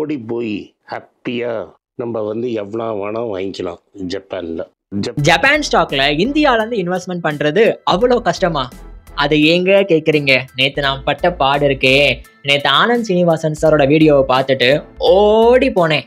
ஓடி போய் ஹாப்பியாக நம்ம வந்து எவ்வளோ வேணால் வாங்கிக்கலாம் ஜப்பானில் ஜப்பான் ஸ்டாக்ல இருந்து இன்வெஸ்ட்மெண்ட் பண்ணுறது அவ்வளோ கஷ்டமா அதை ஏங்க கேட்குறீங்க நேற்று நான் பட்ட பாடு இருக்கே நேற்று ஆனந்த் சீனிவாசன் சாரோட வீடியோவை பார்த்துட்டு ஓடி போனேன்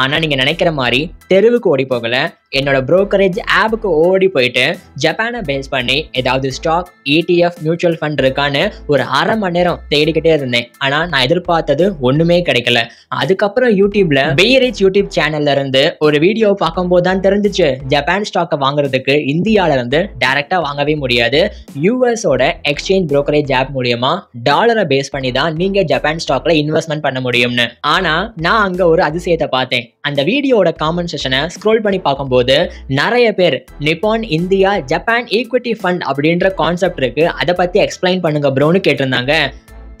ஆனால் நீங்கள் நினைக்கிற மாதிரி தெருவுக்கு ஓடி போகல என்னோட ப்ரோக்கரேஜ் ஆப்புக்கு ஓடி போயிட்டு ஜப்பானை பேஸ் பண்ணி ஏதாவது ஸ்டாக் இடிஎஃப் மியூச்சுவல் ஃபண்ட் இருக்கான்னு ஒரு அரை மணி நேரம் தேடிக்கிட்டே இருந்தேன் ஆனால் நான் எதிர்பார்த்தது ஒன்றுமே கிடைக்கல அதுக்கப்புறம் யூடியூப்ல பெயரிச் யூடியூப் சேனல்ல இருந்து ஒரு வீடியோ பார்க்கும்போது தான் தெரிஞ்சிச்சு ஜப்பான் ஸ்டாக்கை வாங்குறதுக்கு இந்தியாவில இருந்து டைரக்டா வாங்கவே முடியாது யூஎஸோட எக்ஸ்சேஞ்ச் ப்ரோக்கரேஜ் ஆப் மூலியமா டாலரை பேஸ் பண்ணி தான் நீங்க ஜப்பான் ஸ்டாக்ல இன்வெஸ்ட்மெண்ட் பண்ண முடியும்னு ஆனா நான் அங்க ஒரு அதிசயத்தை பார்த்தேன் அந்த வீடியோட காமெண்ட் செஷனை ஸ்க்ரோல் பண்ணி பார்க்கும்போது நிறைய பேர் Nippon India Japan equity fund அப்படின்ற கான்செப்ட் இருக்கு அதை பத்தி எக்ஸ்பிளைன் பண்ணுங்க ப்ரோன்னு கேட்டிருந்தாங்க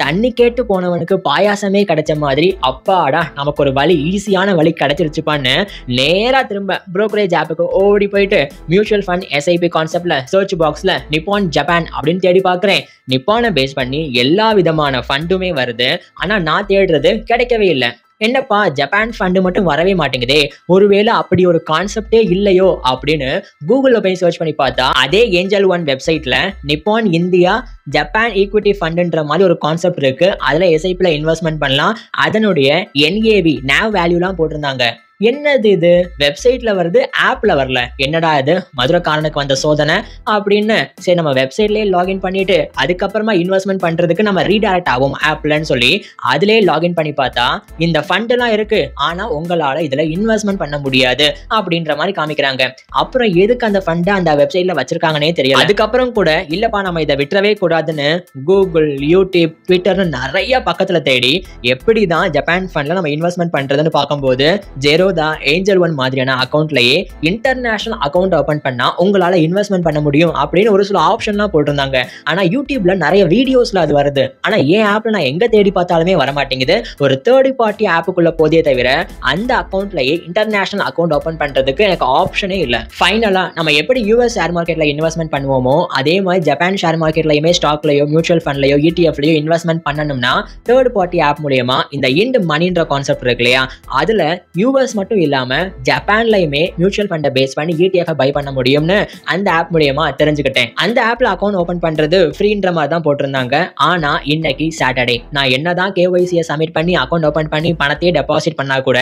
தண்ணி கேட்டு போனவனுக்கு பாயாசமே கிடைச்ச மாதிரி அப்பாடா நமக்கு ஒரு வழி ஈஸியான வழி கிடைச்சிருச்சுப்பான்னு நேராக திரும்ப ப்ரோக்கரேஜ் ஆப்புக்கு ஓடி போயிட்டு மியூச்சுவல் ஃபண்ட் எஸ்ஐபி கான்செப்டில் சர்ச் பாக்ஸில் நிப்பான் ஜப்பான் அப்படின்னு தேடி பார்க்குறேன் நிப்பானை பேஸ் பண்ணி எல்லா விதமான ஃபண்டுமே வருது ஆனால் நான் தேடுறது கிடைக்கவே இல்லை என்னப்பா ஜப்பான் ஃபண்டு மட்டும் வரவே மாட்டேங்குதே ஒருவேளை அப்படி ஒரு கான்செப்டே இல்லையோ அப்படின்னு கூகுளில் போய் சர்ச் பண்ணி பார்த்தா அதே ஏஞ்சல் ஒன் வெப்சைட்டில் நிப்பான் இந்தியா ஜப்பான் ஈக்விட்டி ஃபண்டுன்ற மாதிரி ஒரு கான்செப்ட் இருக்குது அதில் எஸ்ஐபியில் இன்வெஸ்ட்மெண்ட் பண்ணலாம் அதனுடைய என்ஏவி நேவ் வேல்யூலாம் போட்டிருந்தாங்க என்னது இது வெப்சைட்ல வருது ஆப்ல வரல என்னடா இது மதுரக்காரனுக்கு வந்த சோதனை அப்படின்னு சரி நம்ம வெப்சைட்லயே லாகின் பண்ணிட்டு அதுக்கப்புறமா இன்வெஸ்ட்மெண்ட் பண்றதுக்கு நம்ம ரீடைரக்ட் ஆகும் ஆப்லன்னு சொல்லி அதுலயே லாகின் பண்ணி பார்த்தா இந்த ஃபண்ட் எல்லாம் இருக்கு ஆனா உங்களால இதுல இன்வெஸ்ட்மெண்ட் பண்ண முடியாது அப்படின்ற மாதிரி காமிக்கிறாங்க அப்புறம் எதுக்கு அந்த ஃபண்டை அந்த வெப்சைட்ல வச்சிருக்காங்கன்னே தெரியல அதுக்கப்புறம் கூட இல்லப்பா நம்ம இதை விட்டுறவே கூடாதுன்னு கூகுள் யூடியூப் ட்விட்டர்னு நிறைய பக்கத்துல தேடி எப்படி தான் ஜப்பான் ஃபண்ட்ல நம்ம இன்வெஸ்ட்மெண்ட் பண்றதுன்னு பார்க்கும்போது ஜெரோ தான் ஏஞ்சல் ஒன் மாதிரியான அக்கௌண்ட்லயே இன்டர்நேஷனல் அக்கௌண்ட் ஓப்பன் பண்ணா உங்களால இன்வெஸ்ட்மெண்ட் பண்ண முடியும் அப்படின்னு ஒரு சில ஆப்ஷன்லாம் போட்டிருந்தாங்க ஆனா யூடியூப்ல நிறைய வீடியோஸ்ல அது வருது ஆனா ஏன் ஆப்ல நான் எங்க தேடி பார்த்தாலுமே வர மாட்டேங்குது ஒரு தேர்ட் பார்ட்டி ஆப்புக்குள்ள போதே தவிர அந்த அக்கௌண்ட்லயே இன்டர்நேஷனல் அக்கௌண்ட் ஓப்பன் பண்றதுக்கு எனக்கு ஆப்ஷனே இல்லை ஃபைனலா நம்ம எப்படி யூஎஸ் ஷேர் மார்க்கெட்ல இன்வெஸ்ட்மெண்ட் பண்ணுவோமோ அதே மாதிரி ஜப்பான் ஷேர் மார்க்கெட்லயுமே ஸ்டாக்லயோ மியூச்சுவல் ஃபண்ட்லயோ இடிஎஃப்லயோ இன்வெஸ்ட்மெண்ட் பண்ணணும்னா தேர்ட் பார்ட்டி ஆப் மூலியமா இந்த இண்ட் மணின்ற கான்செப்ட் இருக்கு இல்லையா அதுல யூஎஸ் மட்டும் இல்லாம ஜப்பான்லயுமே மியூச்சுவல் ஃபண்டை பேஸ் பண்ணி ஈடிஎஃப் e பை பண்ண முடியும்னு அந்த ஆப் மூலியமா தெரிஞ்சுக்கிட்டேன் அந்த ஆப்ல அக்கௌண்ட் ஓபன் பண்றது ஃப்ரீன்ற மாதிரி தான் போட்டிருந்தாங்க ஆனா இன்னைக்கு சாட்டர்டே நான் என்னதான் கேஒய்சிய சப்மிட் பண்ணி அக்கௌண்ட் ஓபன் பண்ணி பணத்தையே டெபாசிட் பண்ணா கூட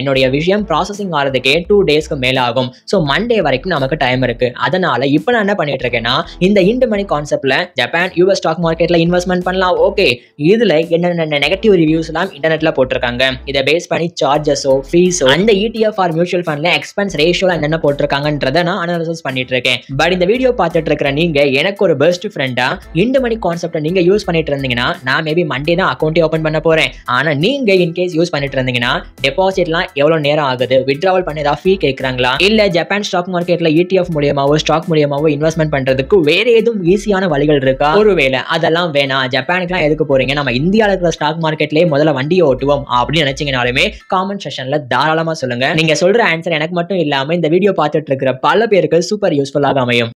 என்னுடைய விஷயம் ப்ராசஸிங் ஆறதுக்கே டூ டேஸ்க்கு மேல ஆகும் ஸோ மண்டே வரைக்கும் நமக்கு டைம் இருக்கு அதனால இப்போ நான் என்ன பண்ணிட்டு இருக்கேன்னா இந்த இண்டு மணி கான்செப்ட்ல ஜப்பான் யூஎஸ் ஸ்டாக் மார்க்கெட்ல இன்வெஸ்ட்மெண்ட் பண்ணலாம் ஓகே இதுல என்னென்ன நெகட்டிவ் ரிவ்யூஸ் எல்லாம் இன்டர்நெட்ல போட்டிருக்காங்க இதை பேஸ் பண்ணி சார்ஜஸோ ஃபீஸோ அந்த இடிஎஃப் ஆர் மியூச்சுவல் ஃபண்ட்ல எக்ஸ்பென்ஸ் ரேஷியோல என்னென்ன போட்டிருக்காங்கன்றத நான் அனாலிசிஸ் பண்ணிட்டு இருக்கேன் பட் இந்த வீடியோ பார்த்துட்டு இருக்கிற நீங்க எனக்கு ஒரு பெஸ்ட் ஃப்ரெண்டா இந்த மணி கான்செப்ட் நீங்க யூஸ் பண்ணிட்டு இருந்தீங்கன்னா நான் மேபி மண்டே தான் அக்கௌண்ட் ஓப்பன் பண்ண போறேன் ஆனா நீங்க கேஸ் யூஸ் பண்ணிட்டு இருந்தீங்கன்னா டெபாசிட்லாம் எவ்வளவு நேரம் ஆகுது விட்ராவல் பண்ண ஏதாவது ஃபீ கேட்கறாங்களா இல்ல ஜப்பான் ஸ்டாக் மார்க்கெட்ல இடிஎஃப் மூலியமாவோ ஸ்டாக் மூலியமாவோ இன்வெஸ்ட்மெண்ட் பண்றதுக்கு வேற எதுவும் ஈஸியான வழிகள் இருக்கா ஒருவேளை அதெல்லாம் வேணாம் ஜப்பானுக்குலாம் எதுக்கு போறீங்க நம்ம இந்தியாவில் இருக்கிற ஸ்டாக் மார்க்கெட்லயே முதல்ல வண்டியை ஓட்டுவோம் அப்படின்னு நினைச்சீங்கனாலுமே காமன் செஷன்ல தாராளம் தாராளமா சொல்லுங்க நீங்க சொல்ற ஆன்சர் எனக்கு மட்டும் இல்லாம இந்த வீடியோ பார்த்துட்டு இருக்கிற பல பேருக்கு சூப்பர் யூஸ்ஃபுல்லாக அமையும்